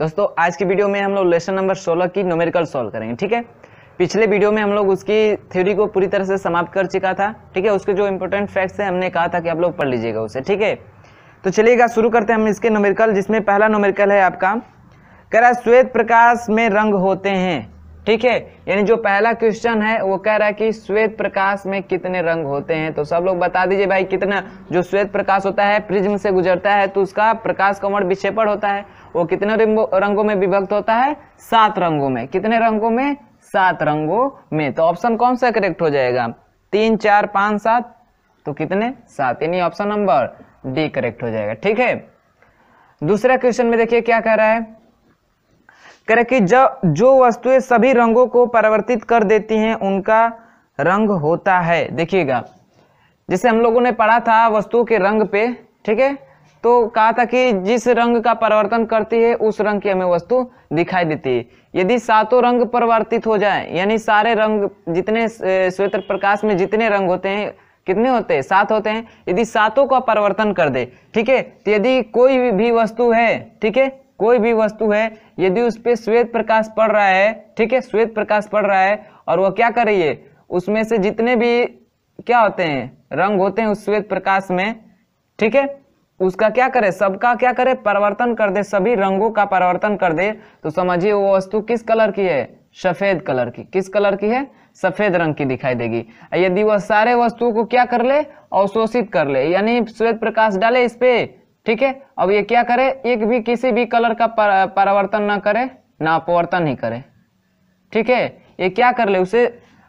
दोस्तों आज की वीडियो में हम लोग लेसन नंबर 16 की नोमेरिकल सॉल्व करेंगे ठीक है पिछले वीडियो में हम लोग उसकी थ्योरी को पूरी तरह से समाप्त कर चुका था ठीक है उसके जो इंपॉर्टेंट फैक्ट्स हैं हमने कहा था कि आप लोग पढ़ लीजिएगा उसे ठीक है तो चलिएगा शुरू करते हैं हम इसके नोमेरिकल जिसमें पहला नोमेरिकल है आपका कह रहा श्वेत प्रकाश में रंग होते हैं ठीक है यानी जो पहला क्वेश्चन है वो कह रहा है कि श्वेत प्रकाश में कितने रंग होते हैं तो सब लोग बता दीजिए भाई कितना जो श्वेत प्रकाश होता है प्रिज्म से गुजरता है तो उसका प्रकाश कमर विक्षेपण होता है वो कितने रंगों में विभक्त होता है सात रंगों में कितने रंगों में सात रंगों में तो ऑप्शन कौन सा करेक्ट हो जाएगा तीन चार पांच सात तो कितने सात यानी ऑप्शन नंबर डी करेक्ट हो जाएगा ठीक है दूसरा क्वेश्चन में देखिए क्या कह रहा है कह रहे कि जब जो वस्तुएं सभी रंगों को परिवर्तित कर देती हैं उनका रंग होता है देखिएगा जैसे हम लोगों ने पढ़ा था वस्तुओं के रंग पे ठीक है तो कहा था कि जिस रंग का परिवर्तन करती है उस रंग की हमें वस्तु दिखाई देती है यदि सातों रंग परिवर्तित हो जाए यानी सारे रंग जितने श्वेत प्रकाश में जितने रंग होते हैं कितने होते हैं सात होते हैं यदि सातों का परिवर्तन कर दे ठीक है तो यदि कोई भी वस्तु है ठीक है कोई भी वस्तु है यदि उस पर श्वेत प्रकाश पड़ रहा है ठीक है श्वेत प्रकाश पड़ रहा है और वह क्या कर रही है उसमें से जितने भी क्या होते हैं रंग होते हैं उस श्वेत प्रकाश में ठीक है उसका क्या करे सबका क्या करे परिवर्तन कर दे सभी रंगों का परिवर्तन कर दे तो समझिए वो वस्तु किस कलर की है सफेद कलर की किस कलर की है सफेद रंग की दिखाई देगी यदि वह सारे वस्तुओं को क्या कर ले अवशोषित कर ले यानी श्वेत प्रकाश डाले इस पे ठीक है अब ये क्या करे एक भी किसी भी कलर का परिवर्तन ना करे ना अपवर्तन ही करे ठीक है ये क्या कर ले उसे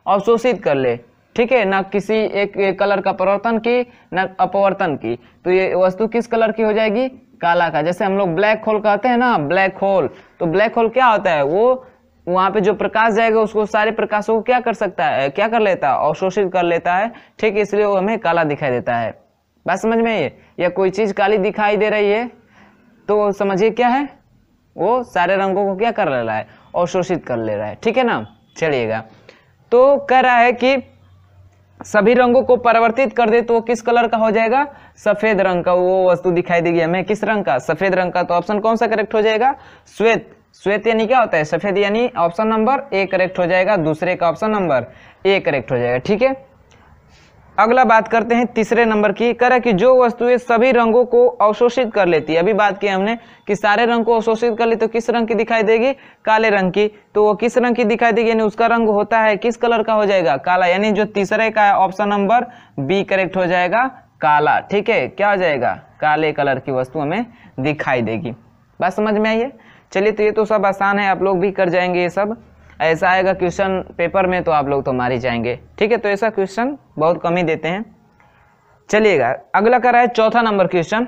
अवशोषित कर ले ठीक है ना किसी एक, एक कलर का परिवर्तन की ना अपवर्तन की तो ये वस्तु किस कलर की हो जाएगी काला का जैसे हम लोग ब्लैक होल कहते हैं ना ब्लैक होल तो ब्लैक होल क्या होता है वो वहाँ पे जो प्रकाश जाएगा उसको सारे प्रकाशों को क्या कर सकता है क्या कर लेता है अवशोषित कर लेता है ठीक है इसलिए वो हमें काला दिखाई देता है बात समझ में आई है या कोई चीज़ काली दिखाई दे रही है तो समझिए क्या है वो सारे रंगों को क्या कर ले रहा है और शोषित कर ले रहा है ठीक है ना चलिएगा तो कह रहा है कि सभी रंगों को परिवर्तित कर दे तो वो किस कलर का हो जाएगा सफेद रंग का वो वस्तु दिखाई देगी हमें किस रंग का सफेद रंग का तो ऑप्शन कौन सा करेक्ट हो जाएगा श्वेत श्वेत यानी क्या होता है सफेद यानी ऑप्शन नंबर ए करेक्ट हो जाएगा दूसरे का ऑप्शन नंबर ए करेक्ट हो जाएगा ठीक है अगला बात करते हैं तीसरे नंबर की कह रहा कि जो वस्तुएं सभी रंगों को अवशोषित कर लेती है अभी बात की हमने कि सारे रंग को अवशोषित कर ले तो किस रंग की दिखाई देगी काले रंग की तो वो किस रंग की दिखाई देगी यानी उसका रंग होता है किस कलर का हो जाएगा काला यानी जो तीसरे का है ऑप्शन नंबर बी करेक्ट हो जाएगा काला ठीक है क्या हो जाएगा काले कलर की वस्तु हमें दिखाई देगी बात समझ में आइए चलिए तो ये तो सब आसान है आप लोग भी कर जाएंगे ये सब ऐसा आएगा क्वेश्चन पेपर में तो आप लोग तो मारे जाएंगे ठीक है तो ऐसा क्वेश्चन बहुत कम ही देते हैं चलिएगा अगला कर रहा है चौथा नंबर क्वेश्चन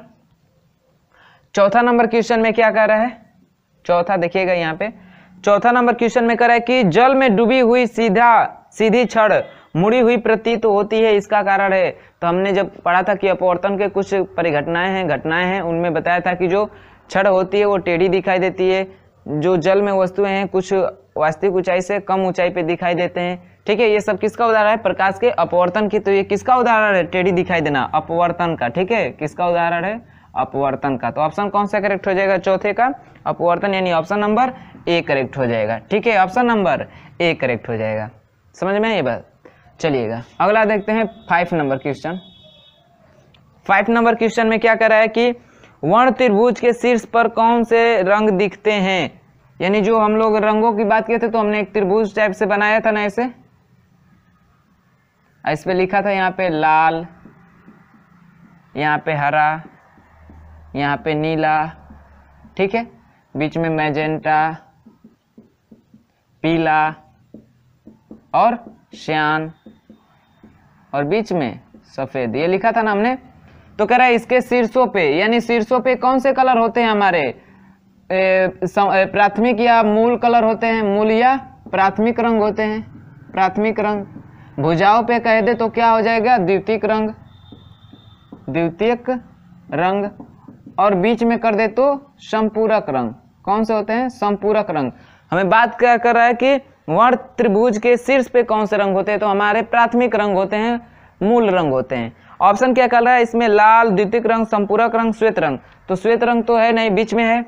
चौथा नंबर क्वेश्चन में क्या कर रहा है चौथा देखिएगा यहाँ पे चौथा नंबर क्वेश्चन में कर रहा है कि जल में डूबी हुई सीधा सीधी छड़ मुड़ी हुई प्रतीत तो होती है इसका कारण है तो हमने जब पढ़ा था कि अपवर्तन के कुछ परिघटनाएं हैं घटनाएं हैं उनमें बताया था कि जो छड़ होती है वो टेढ़ी दिखाई देती है जो जल में वस्तुएं हैं कुछ वास्तविक ऊंचाई से कम ऊंचाई पे दिखाई देते हैं ठीक है ये सब किसका उदाहरण है प्रकाश के अपवर्तन की तो ये किसका उदाहरण है टेढ़ी दिखाई देना अपवर्तन का ठीक है किसका उदाहरण है अपवर्तन का तो ऑप्शन कौन सा करेक्ट हो जाएगा चौथे का अपवर्तन यानी ऑप्शन नंबर ए करेक्ट हो जाएगा ठीक है ऑप्शन नंबर ए करेक्ट हो जाएगा समझ में ये बात चलिएगा अगला देखते हैं five number question five number question में क्या कर रहा है कि वर्ण त्रिभुज के शीर्ष पर कौन से रंग दिखते हैं यानी जो हम लोग रंगों की बात किए थे तो हमने एक त्रिभुज टाइप से बनाया था ना ऐसे इस पर लिखा था यहाँ पे लाल यहाँ पे हरा यहाँ पे नीला ठीक है बीच में मैजेंटा पीला और श्यान और बीच में सफ़ेद ये लिखा था ना हमने तो कह रहा है इसके शीर्षों पे यानी शीर्षों पे कौन से कलर होते हैं हमारे प्राथमिक या मूल कलर होते हैं मूल या प्राथमिक रंग होते हैं प्राथमिक रंग भुजाओं पे कह दे तो क्या हो जाएगा द्वितीयक रंग द्वितीयक रंग और बीच में कर दे तो संपूरक रंग कौन से होते हैं संपूरक रंग हमें बात क्या कर रहा है कि वर्ण त्रिभुज के शीर्ष पे कौन से रंग होते हैं तो हमारे प्राथमिक रंग होते हैं मूल रंग होते हैं ऑप्शन क्या कर रहा है इसमें लाल द्वितीय रंग संपूरक रंग श्वेत रंग तो श्वेत रंग तो है नहीं बीच में है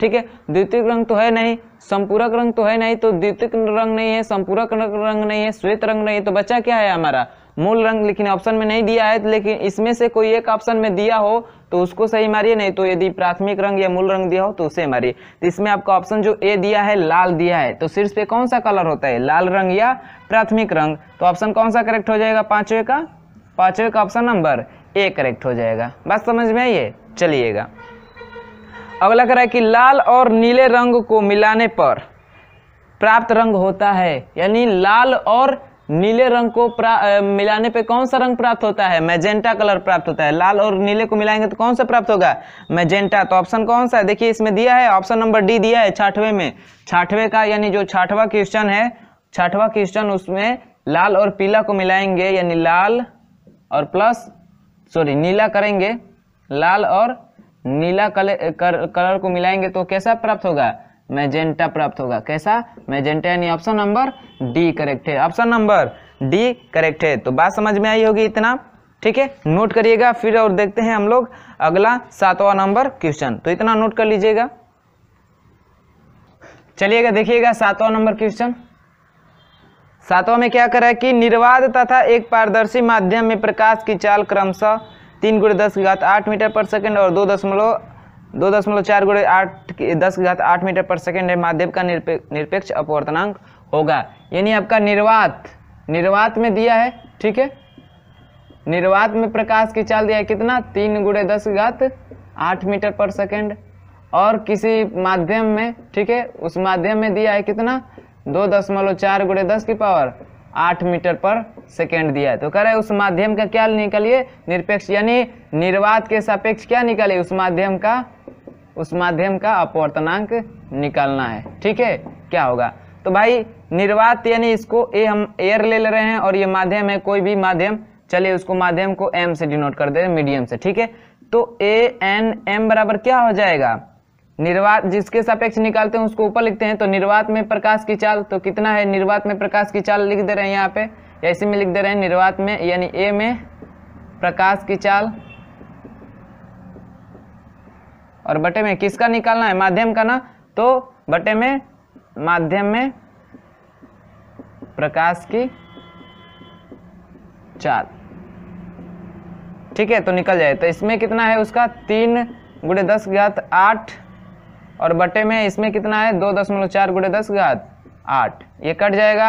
ठीक है द्वितीय रंग तो है नहीं संपूरक रंग तो है नहीं तो द्वितीय रंग नहीं है संपूरक रंग नहीं है श्वेत रंग नहीं है तो बचा क्या है हमारा मूल रंग लेकिन ऑप्शन में नहीं दिया है लेकिन इसमें से कोई एक ऑप्शन में दिया हो तो उसको सही मारिए नहीं तो यदि प्राथमिक रंग या मूल रंग दिया हो तो उसे मारिए तो इसमें आपका ऑप्शन जो ए दिया है लाल दिया है तो सिर्फ पे कौन सा कलर होता है लाल रंग या प्राथमिक रंग तो ऑप्शन कौन सा करेक्ट हो जाएगा पांचवे का पांचवे का ऑप्शन नंबर ए करेक्ट हो जाएगा बस समझ में आइए चलिएगा अगला कह रहा है कि लाल और नीले रंग को मिलाने पर प्राप्त रंग होता है यानी लाल और नीले रंग को मिलाने पे कौन सा रंग प्राप्त होता है मैजेंटा कलर प्राप्त होता है लाल और नीले को मिलाएंगे तो कौन सा प्राप्त होगा मैजेंटा तो ऑप्शन कौन सा है देखिए इसमें दिया है ऑप्शन नंबर डी दिया है छाठवे में छाठवे का यानी जो छाठवा क्वेश्चन है छाठवा क्वेश्चन उसमें लाल और पीला को मिलाएंगे यानी लाल और प्लस सॉरी नीला करेंगे लाल और नीला कलर कलर को मिलाएंगे तो कैसा प्राप्त होगा मैजेंटा प्राप्त होगा कैसा मैजेंटा यानी ऑप्शन नंबर डी करेक्ट है ऑप्शन नंबर डी करेक्ट है तो बात समझ में आई होगी इतना ठीक है नोट करिएगा फिर और देखते हैं हम लोग अगला सातवां नंबर क्वेश्चन तो इतना नोट कर लीजिएगा चलिएगा देखिएगा सातवां नंबर क्वेश्चन सातवां में क्या करा है कि निर्वाध तथा एक पारदर्शी माध्यम में प्रकाश की चाल क्रमशः तीन गुड़े दस की घात आठ मीटर पर सेकंड और दो दशमलव दो दशमलव चार गुड़े आठ दस की घात आठ मीटर पर सेकंड है माध्यम का निरपेक्ष अपवर्तनांक होगा यानी आपका निर्वात निर्वात में दिया है ठीक है निर्वात में प्रकाश की चाल दिया है कितना तीन गुड़े दस घात आठ मीटर पर सेकेंड और किसी माध्यम में ठीक है उस माध्यम में दिया है कितना दो दशमलव चार गुड़े दस की पावर आठ मीटर पर सेकेंड दिया है तो कह रहे हैं उस माध्यम का क्या निकलिए निरपेक्ष यानी निर्वात के सापेक्ष क्या निकालिए उस माध्यम का उस माध्यम का अपवर्तनांक निकालना है ठीक है क्या होगा तो भाई निर्वात यानी इसको ए हम एयर ले ले रहे हैं और ये माध्यम है कोई भी माध्यम चलिए उसको माध्यम को एम से डिनोट कर दे रहे मीडियम से ठीक है तो ए एन एम बराबर क्या हो जाएगा निर्वात जिसके सापेक्ष निकालते हैं उसको ऊपर लिखते हैं तो निर्वात में प्रकाश की चाल तो कितना है निर्वात में प्रकाश की चाल लिख दे रहे हैं यहाँ पे ऐसे में लिख दे रहे हैं निर्वात में यानी ए में प्रकाश की चाल और बटे में किसका निकालना है माध्यम का ना तो बटे में माध्यम में प्रकाश की चाल ठीक है तो निकल जाए तो इसमें कितना है उसका तीन गुड़े दस ज्ञात आठ और बटे में इसमें कितना है दो दशमलव चार गुड़े दस घात आठ ये कट जाएगा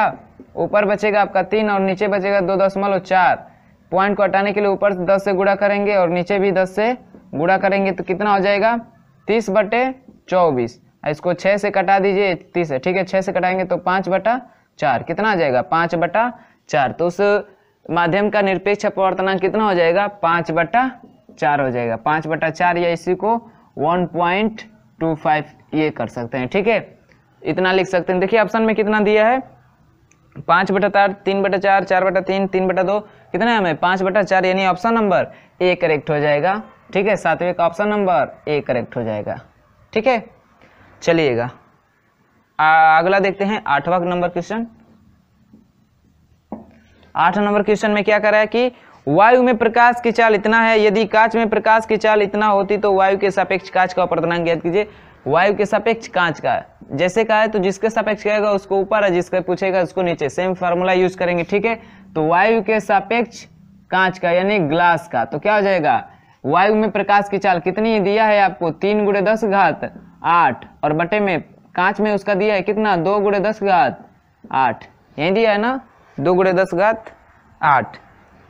ऊपर बचेगा आपका तीन और नीचे बचेगा दो दशमलव चार पॉइंट को हटाने के लिए ऊपर से दस से गुड़ा करेंगे और नीचे भी दस से गुड़ा करेंगे तो कितना हो जाएगा तीस बटे चौबीस इसको छः से कटा दीजिए तीस है ठीक है छः से कटाएंगे तो पाँच बटा चार कितना आ जाएगा पाँच बटा चार तो उस माध्यम का निरपेक्ष अपवर्तनांक कितना हो जाएगा पाँच बटा चार हो जाएगा पाँच बटा चार या इसी को वन पॉइंट टू फाइव ये कर सकते हैं ठीक है इतना लिख सकते हैं देखिए ऑप्शन में कितना दिया है पाँच बटा चार तीन बटा चार चार बटा तीन तीन बटा दो कितना है हमें पाँच बटा चार यानी ऑप्शन नंबर ए करेक्ट हो जाएगा ठीक है सातवें का ऑप्शन नंबर ए करेक्ट हो जाएगा ठीक है चलिएगा अगला देखते हैं आठवां नंबर क्वेश्चन आठ नंबर क्वेश्चन में क्या करा है कि वायु में प्रकाश की चाल इतना है यदि कांच में प्रकाश की चाल इतना होती तो वायु के सापेक्ष कांच का अपरदनांक ज्ञात कीजिए वायु के सापेक्ष कांच का जैसे कहा है तो जिसके सापेक्ष कहेगा उसको ऊपर है जिसका पूछेगा उसको नीचे सेम फार्मूला यूज करेंगे ठीक है तो वायु के सापेक्ष कांच का यानी ग्लास का तो क्या हो जाएगा वायु में प्रकाश की चाल कितनी दिया है आपको तीन गुड़े दस घात आठ और बटे में कांच में उसका दिया है कितना दो गुड़े दस घात आठ यही दिया है ना दो गुड़े दस घात आठ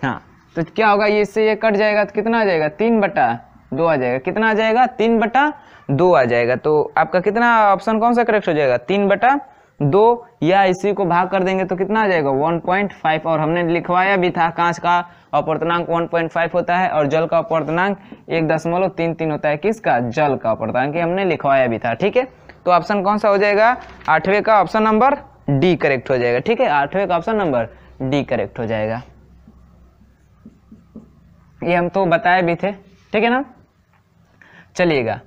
हाँ तो क्या होगा ये इससे ये कट जाएगा तो कितना आ जाएगा तीन बटा दो आ जाएगा कितना आ जाएगा तीन बटा दो आ जाएगा तो आपका कितना ऑप्शन कौन सा करेक्ट हो जाएगा तीन बटा दो या इसी को भाग कर देंगे तो कितना आ जाएगा 1.5 और हमने लिखवाया भी था कांच का अपवर्तनांक 1.5 होता है और जल का अपवर्तनांक एक दशमलव तीन तीन होता है किसका जल का अपवर्तनांक हमने लिखवाया भी था ठीक है तो ऑप्शन कौन सा हो जाएगा आठवें का ऑप्शन नंबर डी करेक्ट हो जाएगा ठीक है आठवें का ऑप्शन नंबर डी करेक्ट हो जाएगा ये हम तो बताए भी थे ठीक है ना चलिएगा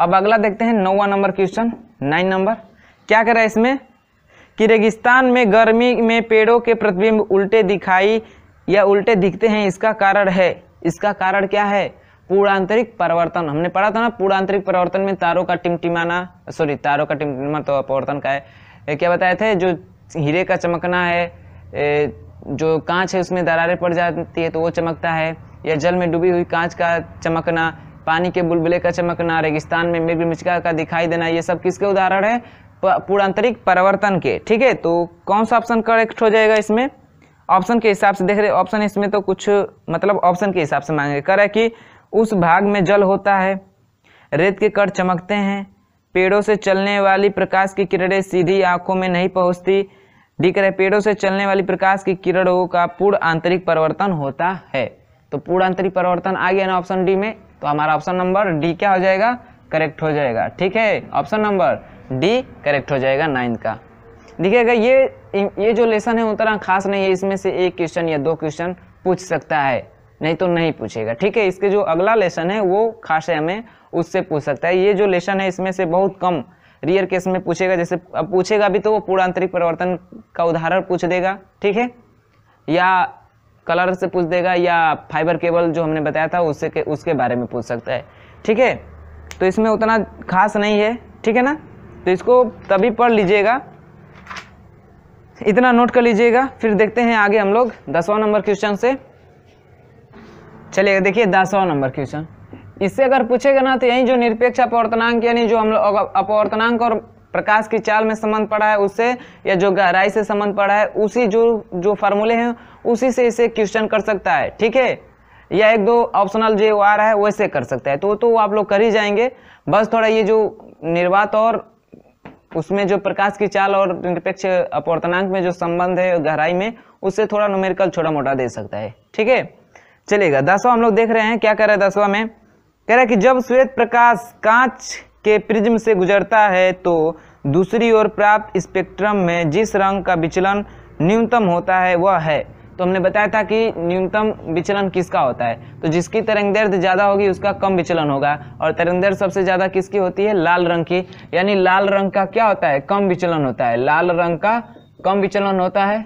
अब अगला देखते हैं नौवा नंबर क्वेश्चन नाइन नंबर क्या कह रहा है इसमें कि रेगिस्तान में गर्मी में पेड़ों के प्रतिबिंब उल्टे दिखाई या उल्टे दिखते हैं इसका कारण है इसका कारण क्या है पूर्णांतरिक परिवर्तन हमने पढ़ा था ना पूर्णांतरिक परिवर्तन में तारों का टिमटिमाना सॉरी तारों का टिमटिमा तो अपवर्तन का है ए, क्या बताए थे जो हीरे का चमकना है ए, जो कांच है उसमें दरारें पड़ जाती है तो वो चमकता है या जल में डूबी हुई कांच का चमकना पानी के बुलबुले का चमकना रेगिस्तान में मृग मिचका का दिखाई देना ये सब किसके उदाहरण है पूर्णांतरिक परिवर्तन के ठीक है तो कौन सा ऑप्शन करेक्ट हो जाएगा इसमें ऑप्शन के हिसाब से देख रहे ऑप्शन इसमें तो कुछ मतलब ऑप्शन के हिसाब से मांगे करें है कि उस भाग में जल होता है रेत के कड़ चमकते हैं पेड़ों से चलने वाली प्रकाश की किरणें सीधी आंखों में नहीं पहुंचती दिख रहे पेड़ों से चलने वाली प्रकाश की किरणों का पूर्ण आंतरिक परिवर्तन होता है तो पूर्णांतरिक परिवर्तन आ गया ना ऑप्शन डी में तो हमारा ऑप्शन नंबर डी क्या हो जाएगा करेक्ट हो जाएगा ठीक है ऑप्शन नंबर डी करेक्ट हो जाएगा नाइन्थ का देखिएगा ये ये जो लेसन है उतना खास नहीं है इसमें से एक क्वेश्चन या दो क्वेश्चन पूछ सकता है नहीं तो नहीं पूछेगा ठीक है इसके जो अगला लेसन है वो खास है हमें उससे पूछ सकता है ये जो लेसन है इसमें से बहुत कम रियर केस में पूछेगा जैसे अब पूछेगा भी तो वो पूर्णांतरिक परिवर्तन का उदाहरण पूछ देगा ठीक है या कलर से पूछ देगा या फाइबर केबल जो हमने बताया था उससे के, उसके बारे में पूछ सकता है ठीक है तो इसमें उतना खास नहीं है ठीक है ना तो इसको तभी पढ़ लीजिएगा इतना नोट कर लीजिएगा फिर देखते हैं आगे हम लोग दसवां नंबर क्वेश्चन से चलिए देखिए दसवा नंबर क्वेश्चन इससे अगर पूछेगा ना तो यही जो निरपेक्ष अपवर्तनांक यानी जो हम लोग अपवर्तनांक और प्रकाश की चाल में संबंध पड़ा है उससे या जो गहराई से संबंध पड़ा है उसी जो जो फार्मूले हैं उसी से इसे क्वेश्चन कर सकता है ठीक है या एक दो ऑप्शनल जो आ रहा है वैसे कर सकता है तो तो आप लोग कर ही जाएंगे बस थोड़ा ये जो निर्वात और उसमें जो प्रकाश की चाल और निरपेक्ष अपवर्तनांक में जो संबंध है गहराई में उससे थोड़ा नोमेरिकल छोटा मोटा दे सकता है ठीक है चलेगा दसवा हम लोग देख रहे हैं क्या कह रहे हैं दसवा में कह रहा है कि जब श्वेत प्रकाश कांच के प्रिज्म से गुजरता है तो दूसरी ओर प्राप्त स्पेक्ट्रम में जिस रंग का विचलन न्यूनतम होता है वह है तो हमने बताया था कि न्यूनतम विचलन किसका होता है तो जिसकी तरंग दर्द ज़्यादा होगी उसका कम विचलन होगा और तरंग दर्द सबसे ज़्यादा किसकी होती है लाल रंग की यानी लाल रंग का क्या होता है कम विचलन होता है लाल रंग का कम विचलन होता है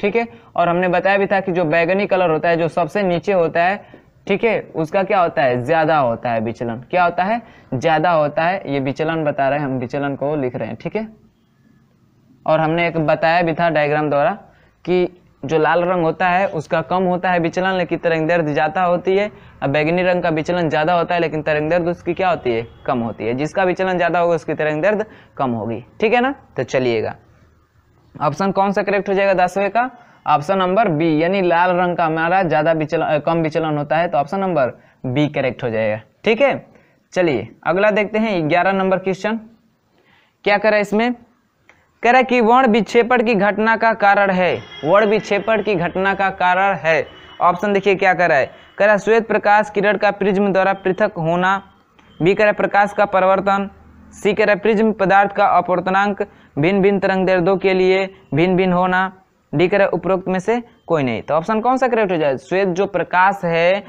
ठीक है और हमने बताया भी था कि जो बैगनी कलर होता है जो सबसे नीचे होता है ठीक है उसका क्या होता है ज़्यादा होता है विचलन क्या होता है ज़्यादा होता है ये विचलन बता रहे हैं हम विचलन को लिख रहे हैं ठीक है और हमने एक बताया भी था डायग्राम द्वारा कि जो लाल रंग होता है उसका कम होता है विचलन लेकिन तरंग दर्द ज़्यादा होती है और बैगनी रंग का विचलन ज़्यादा होता है लेकिन तरंग दर्द उसकी क्या होती है कम होती है जिसका विचलन ज़्यादा होगा उसकी तरंग दर्द कम होगी ठीक है ना तो चलिएगा ऑप्शन कौन सा करेक्ट हो जाएगा दसवें का ऑप्शन नंबर बी यानी लाल रंग का हमारा ज़्यादा विचलन कम विचलन होता है तो ऑप्शन नंबर बी करेक्ट हो जाएगा ठीक है चलिए अगला देखते हैं ग्यारह नंबर क्वेश्चन क्या करें इसमें कह रहा है कि वर्ण विक्षेपण की घटना का कारण है वर्ण विक्षेपण की घटना का कारण है ऑप्शन देखिए क्या कर रहा है कह रहा है श्वेत प्रकाश किरण का प्रिज्म द्वारा पृथक होना बी कह रहा है प्रकाश का परिवर्तन सी कह रहा है प्रिज्म पदार्थ का अपवर्तनांक भिन्न भिन्न तरंग दर्दों के लिए भिन्न भिन्न होना डी कह रहा है उपरोक्त में से कोई नहीं तो ऑप्शन कौन सा करेक्ट हो जाए श्वेत जो प्रकाश है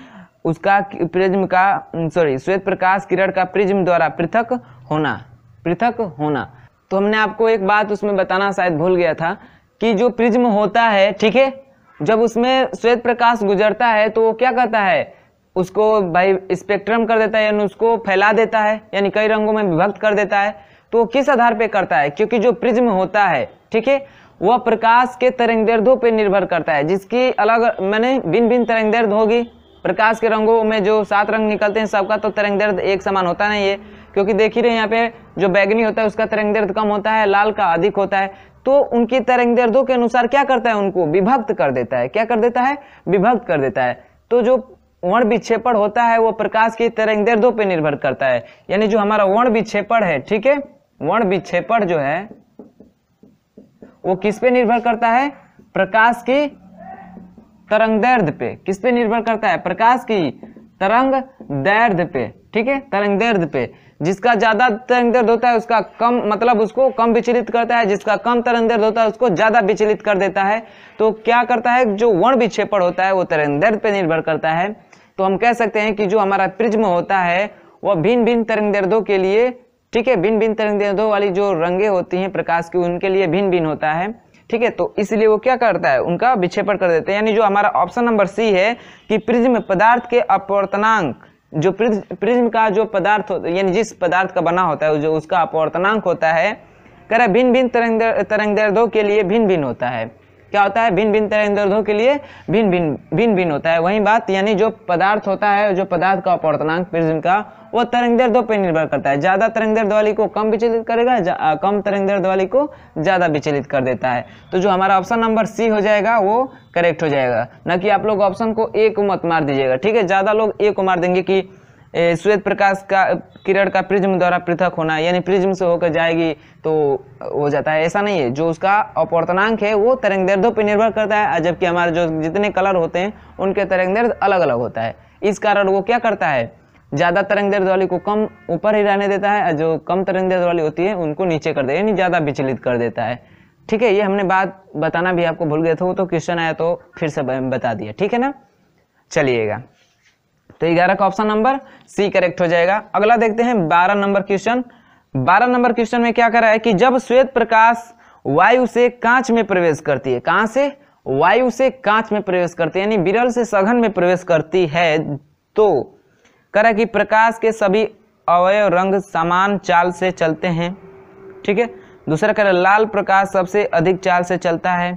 उसका प्रिज्म का सॉरी श्वेत प्रकाश किरण का प्रिज्म द्वारा पृथक होना पृथक होना तो हमने आपको एक बात उसमें बताना शायद भूल गया था कि जो प्रिज्म होता है ठीक है जब उसमें श्वेत प्रकाश गुजरता है तो वो क्या करता है उसको भाई स्पेक्ट्रम कर देता है यानी उसको फैला देता है यानी कई रंगों में विभक्त कर देता है तो वो किस आधार पे करता है क्योंकि जो प्रिज्म होता है ठीक है वह प्रकाश के तरंगदैर्ध्यों पर निर्भर करता है जिसकी अलग मैंने भिन्न भिन्न दर्द होगी प्रकाश के रंगों में जो सात रंग निकलते हैं सबका तो दर्द एक समान होता नहीं है क्योंकि देख ही रहे यहाँ पे जो बैगनी होता है उसका तरंग दर्द कम होता है लाल का अधिक होता है तो उनकी तरंग दर्दों के अनुसार क्या करता है उनको विभक्त कर देता है क्या कर देता है विभक्त कर देता है तो जो वर्ण विक्षेपण होता है वो प्रकाश की तरंग दर्दों पर निर्भर करता है यानी जो हमारा वर्ण विक्षेपण है ठीक है वर्ण विक्षेपण जो है वो किस पे निर्भर करता है प्रकाश की तरंग दर्द पे किस पे निर्भर करता है प्रकाश की तरंग दर्द पे ठीक है तरंग दर्द पे जिसका ज़्यादा तरंग दर्द होता है उसका कम मतलब उसको कम विचलित करता है जिसका कम तरंग दर्द होता है उसको ज़्यादा विचलित कर देता है तो क्या करता है जो वर्ण विक्षेपण होता है वो तरंग दर्द पर निर्भर करता है तो हम कह सकते हैं कि जो हमारा प्रिज्म होता है वह भिन्न भिन्न तरंग दर्दों के लिए ठीक है भिन्न भिन्न तरंग दर्दों वाली जो रंगे होती हैं प्रकाश की उनके लिए भिन्न भिन्न होता है ठीक है तो इसलिए वो क्या करता है उनका विक्षेपण कर देते हैं यानी जो हमारा ऑप्शन नंबर सी है कि प्रिज्म पदार्थ के अपवर्तनांक जो प्रिज्म का जो पदार्थ यानी जिस पदार्थ का बना होता है जो उसका अपवर्तनांक होता है कह रहा भिन्न भिन्न तरंग तरंग दर्दों के लिए भिन्न भिन्न होता है क्या होता है भिन्न भिन्न दर्दों के लिए भिन्न भिन्न भिन्न भिन्न होता है वही बात यानी जो पदार्थ होता है जो पदार्थ का अपवर्तनांक प्रिज्म का वो तरंग दर्द पर निर्भर करता है ज़्यादा तरंग दर्द वाली को कम विचलित करेगा कम तरंग दर्द वाली को ज़्यादा विचलित कर देता है तो जो हमारा ऑप्शन नंबर सी हो जाएगा वो करेक्ट हो जाएगा न कि आप लोग ऑप्शन को ए को मत मार दीजिएगा ठीक है ज़्यादा लोग ए को मार देंगे कि श्वेत प्रकाश का किरण का प्रिज्म द्वारा पृथक होना यानी प्रिज्म से होकर जाएगी तो हो जाता है ऐसा नहीं है जो उसका अपवर्तनांक है वो तरंग दर्दों पर निर्भर करता है जबकि हमारे जो जितने कलर होते हैं उनके तरंग दर्द अलग अलग होता है इस कारण वो क्या करता है ज़्यादा तरंग दर्द वाली को कम ऊपर ही रहने देता है और जो कम तरंग दर्द वाली होती है उनको नीचे कर देता है यानी ज़्यादा विचलित कर देता है ठीक है ये हमने बात बताना भी आपको भूल गए थे वो तो क्वेश्चन आया तो फिर से बता दिया ठीक है ना चलिएगा तो ग्यारह का ऑप्शन नंबर सी करेक्ट हो जाएगा अगला देखते हैं बारह नंबर क्वेश्चन बारह नंबर क्वेश्चन में क्या करा है कि जब श्वेत प्रकाश वायु से कांच में प्रवेश करती है कहां से वायु से कांच में प्रवेश करती है यानी बिरल से सघन में प्रवेश करती है तो करा कि प्रकाश के सभी अवयव रंग समान चाल से चलते हैं ठीक है दूसरा कह रहा लाल प्रकाश सबसे अधिक चाल से चलता है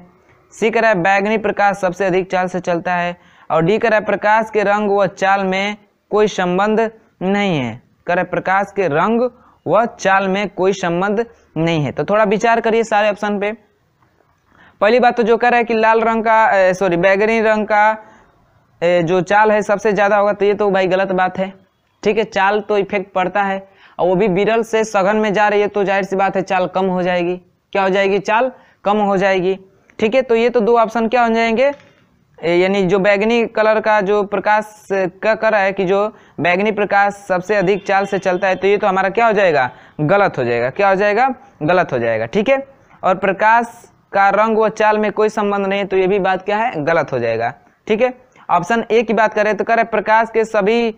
सी कह रहा है बैगनी प्रकाश सबसे अधिक चाल से चलता है और डी कह रहा है प्रकाश के रंग व चाल में कोई संबंध नहीं है कह रहा है प्रकाश के रंग व चाल में कोई संबंध नहीं है तो थोड़ा विचार करिए सारे ऑप्शन पे पहली बात तो जो कह रहा है कि लाल रंग का सॉरी बैगनी रंग का जो चाल है सबसे ज़्यादा होगा तो ये तो भाई गलत बात है ठीक है चाल तो इफेक्ट पड़ता है और वो भी बिरल से सघन में जा रही है तो जाहिर सी बात है चाल कम हो जाएगी क्या हो जाएगी चाल कम हो जाएगी ठीक है तो ये तो दो ऑप्शन क्या हो जाएंगे यानी जो बैगनी कलर का जो प्रकाश क्या कर रहा है कि जो बैगनी प्रकाश सबसे अधिक चाल से चलता है तो ये तो हमारा क्या हो जाएगा गलत हो जाएगा क्या हो जाएगा गलत हो जाएगा ठीक है और प्रकाश का रंग व चाल में कोई संबंध नहीं है तो ये भी बात क्या है गलत हो जाएगा ठीक है ऑप्शन ए की बात करें तो करें प्रकाश के सभी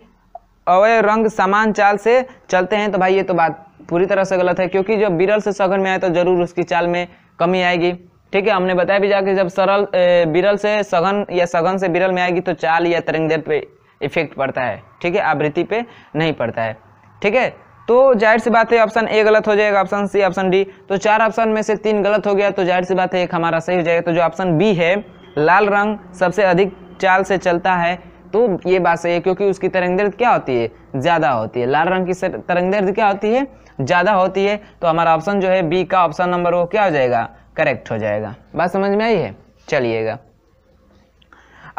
अवय रंग समान चाल से चलते हैं तो भाई ये तो बात पूरी तरह से गलत है क्योंकि जब बिरल से सघन में आए तो जरूर उसकी चाल में कमी आएगी ठीक है हमने बताया भी जाके जब सरल बिरल से सघन या सघन से बिरल में आएगी तो चाल या तरंगदैर पे इफेक्ट पड़ता है ठीक है आवृत्ति पे नहीं पड़ता है ठीक है तो जाहिर सी बात है ऑप्शन ए गलत हो जाएगा ऑप्शन सी ऑप्शन डी तो चार ऑप्शन में से तीन गलत हो गया तो जाहिर सी बात है एक हमारा सही हो जाएगा तो जो ऑप्शन बी है लाल रंग सबसे अधिक चाल से चलता है तो ये बात सही है क्योंकि उसकी तरंग दर्द क्या होती है ज़्यादा होती है लाल रंग की तरंग दर्द क्या होती है ज़्यादा होती है तो हमारा ऑप्शन जो है बी का ऑप्शन नंबर वो क्या हो जाएगा करेक्ट हो जाएगा बात समझ में आई है चलिएगा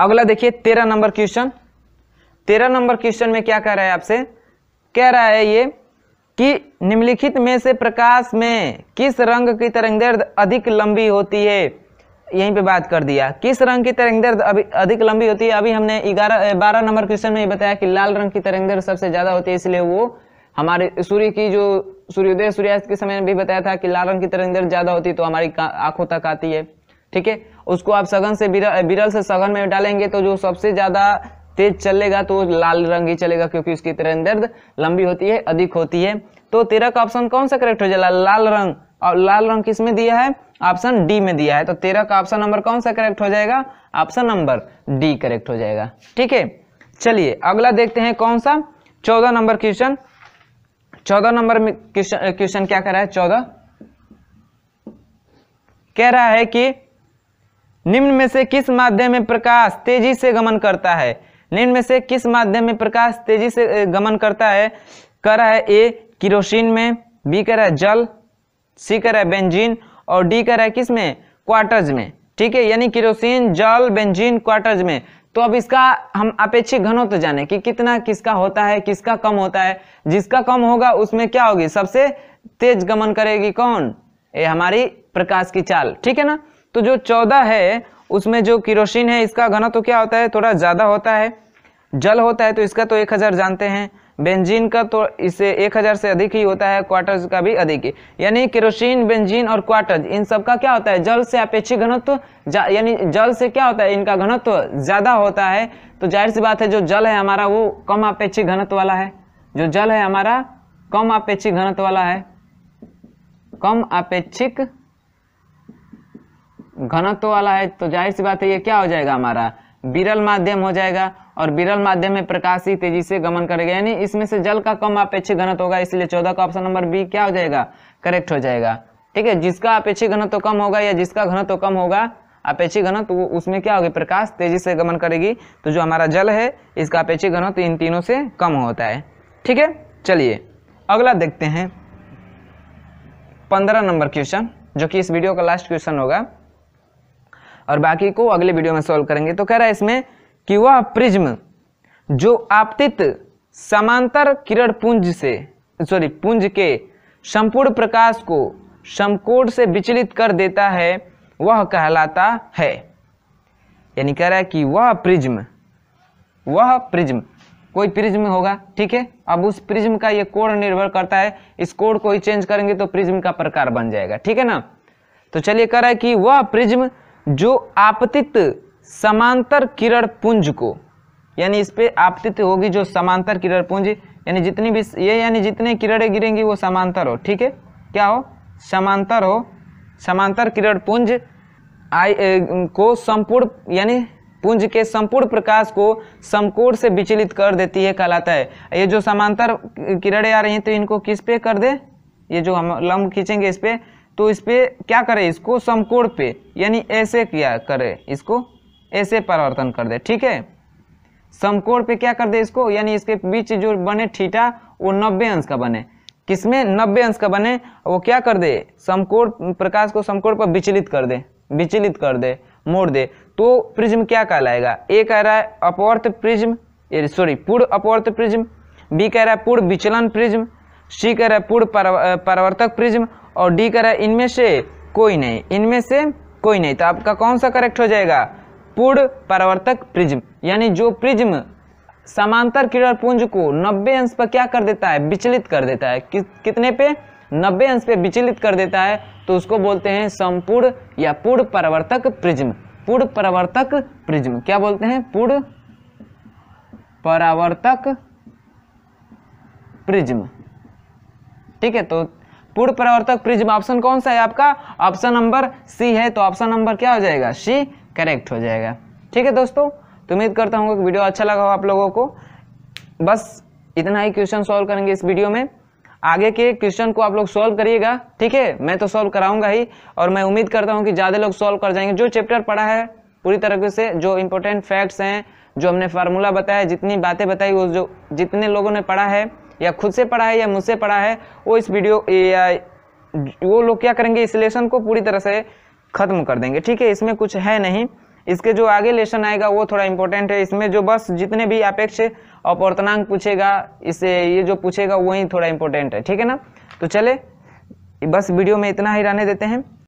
अगला देखिए तेरह नंबर क्वेश्चन तेरह नंबर क्वेश्चन में क्या कह रहा है आपसे कह रहा है ये कि निम्नलिखित में से प्रकाश में किस रंग की तरंग दर्द अधिक लंबी होती है यहीं पे बात कर दिया किस रंग की तरंगदर अभी अधिक लंबी होती है अभी हमने ग्यारह बारह नंबर क्वेश्चन में ये बताया कि लाल रंग की तरंग दर्द सबसे ज्यादा होती है इसलिए वो हमारे सूर्य की जो सूर्योदय सूर्यास्त के समय में भी बताया था कि लाल रंग की तरंग दर्द ज्यादा होती है तो हमारी आंखों तक आती है ठीक है उसको आप सघन से बिरल, से सघन में डालेंगे तो जो सबसे ज्यादा तेज चलेगा तो लाल रंग ही चलेगा क्योंकि उसकी तरंग दर्द लंबी होती है अधिक होती है तो तेरह का ऑप्शन कौन सा करेक्ट हो जाएगा लाल रंग और लाल रंग किस में दिया है ऑप्शन डी में दिया है तो तेरह का ऑप्शन नंबर कौन सा करेक्ट हो जाएगा ऑप्शन नंबर डी करेक्ट हो जाएगा ठीक है चलिए अगला देखते हैं कौन सा चौदह नंबर क्वेश्चन चौदह नंबर में क्वेश्चन क्या कह रहा है चौदह कह रहा है कि निम्न में से किस माध्यम में प्रकाश तेजी से गमन करता है निम्न में से किस माध्यम में प्रकाश तेजी से गमन करता है कह रहा है ए किरोसिन में बी कह रहा है जल सी कर रहा है बेंजीन और डी कर रहा है किस में क्वार्टर्स में ठीक है यानी किरोसिन जल बेंजीन क्वार्टर्स में तो अब इसका हम अपेक्षित घनत्व तो जाने कि कितना किसका होता है किसका कम होता है जिसका कम होगा उसमें क्या होगी सबसे तेज गमन करेगी कौन ये हमारी प्रकाश की चाल ठीक है ना तो जो चौदह है उसमें जो किरोसिन है इसका घनत्व तो क्या होता है थोड़ा ज़्यादा होता है जल होता है तो इसका तो एक हज़ार जानते हैं बेंजीन का तो इसे 1000 से अधिक ही होता है क्वार्टर्स का भी अधिक ही यानी केरोसिन बेंजीन और क्वार्टर्स इन सब का क्या होता है जल से अपेक्षित घनत्व यानी जल से क्या होता है इनका घनत्व ज़्यादा होता है तो जाहिर सी बात है जो जल है हमारा वो कम अपेक्षित घनत्व वाला है जो जल है हमारा कम अपेक्षित घनत्व वाला है कम अपेक्षिक घनत्व वाला है तो जाहिर सी बात है ये क्या हो जाएगा हमारा विरल माध्यम हो जाएगा और विरल माध्यम में प्रकाश ही तेजी से गमन करेगा यानी इसमें से जल का कम अपेक्षित घनत्व होगा इसलिए चौदह का ऑप्शन नंबर बी क्या हो जाएगा करेक्ट हो जाएगा ठीक है जिसका अपेक्षित घनत्व कम होगा या जिसका घनत्व कम होगा अपेक्षित घनत्व तो उसमें क्या होगी प्रकाश तेजी से गमन करेगी तो जो हमारा जल है इसका अपेक्षित घनत्व तो इन तीनों से कम होता है ठीक है चलिए अगला देखते हैं पंद्रह नंबर क्वेश्चन जो कि इस वीडियो का लास्ट क्वेश्चन होगा और बाकी को अगले वीडियो में सॉल्व करेंगे तो कह रहा है इसमें कि वह प्रिज्म जो आपतित समांतर किरण पुंज से सॉरी पुंज के संपूर्ण प्रकाश को समकोण से विचलित कर देता है वह कहलाता है यानी कह रहा है कि वह प्रिज्म वह प्रिज्म कोई प्रिज्म होगा ठीक है अब उस प्रिज्म का यह कोण निर्भर करता है इस कोण को ही चेंज करेंगे तो प्रिज्म का प्रकार बन जाएगा ठीक है ना तो चलिए कह रहा है कि वह प्रिज्म जो आपतित समांतर किरण पुंज को यानी इस पर आपतित होगी जो समांतर किरण पुंज यानी जितनी भी ये यानी जितने किरणें गिरेंगी वो समांतर हो ठीक है क्या हो समांतर हो समांतर किरण पुंज आई ए, को संपूर्ण यानी पुंज के संपूर्ण प्रकाश को समकोण से विचलित कर देती है कहलाता है ये जो समांतर किरणें आ रही हैं तो इनको किस पे कर दे ये जो हम लम्ब खींचेंगे इस पर तो इस पर क्या करें इसको समकोण पे यानी ऐसे क्या करें इसको ऐसे परिवर्तन कर दे ठीक है समकोण पे क्या कर दे इसको यानी इसके बीच जो बने ठीठा वो नब्बे अंश का बने किसमें नब्बे अंश का बने वो क्या कर दे समकोण प्रकाश को समकोण पर विचलित कर दे विचलित कर दे मोड़ दे तो प्रिज्म क्या कहलाएगा ए कह रहा है अपवर्त प्रिज्म सॉरी पूर्व अपवर्त प्रिज्म बी कह रहा है पूर्व विचलन प्रिज्म सी कह रहा है पूर्व परावर्तक प्रिज्म और डी कह रहा है इनमें से कोई नहीं इनमें से कोई नहीं तो आपका कौन सा करेक्ट हो जाएगा पूर्ण परावर्तक प्रिज्म यानी जो प्रिज्म समांतर किरण पुंज को 90 अंश पर क्या कर देता है विचलित कर देता है कि, कितने पे 90 अंश पे विचलित कर देता है तो उसको बोलते हैं संपूर्ण या पूर्ण परावर्तक प्रिज्म पूर्ण परावर्तक प्रिज्म क्या बोलते हैं पूर्ण परावर्तक प्रिज्म ठीक है तो पूर्ण परावर्तक प्रिज्म ऑप्शन कौन सा है आपका ऑप्शन नंबर सी है तो ऑप्शन नंबर क्या हो जाएगा सी करेक्ट हो जाएगा ठीक है दोस्तों तो उम्मीद करता हूँ कि वीडियो अच्छा लगा हो आप लोगों को बस इतना ही क्वेश्चन सॉल्व करेंगे इस वीडियो में आगे के क्वेश्चन को आप लोग सॉल्व करिएगा ठीक है मैं तो सॉल्व कराऊंगा ही और मैं उम्मीद करता हूँ कि ज़्यादा लोग सॉल्व कर जाएंगे जो चैप्टर पढ़ा है पूरी तरीके से जो इम्पोर्टेंट फैक्ट्स हैं जो हमने फार्मूला बताया जितनी बातें बताई वो जो जितने लोगों ने पढ़ा है या खुद से पढ़ा है या मुझसे पढ़ा है वो इस वीडियो या वो लोग क्या करेंगे इस लेसन को पूरी तरह से ख़त्म कर देंगे ठीक है इसमें कुछ है नहीं इसके जो आगे लेसन आएगा वो थोड़ा इंपॉर्टेंट है इसमें जो बस जितने भी अपेक्ष अपवर्तनांक पूछेगा इससे ये जो पूछेगा वही थोड़ा इंपॉर्टेंट है ठीक है ना तो चले बस वीडियो में इतना ही रहने देते हैं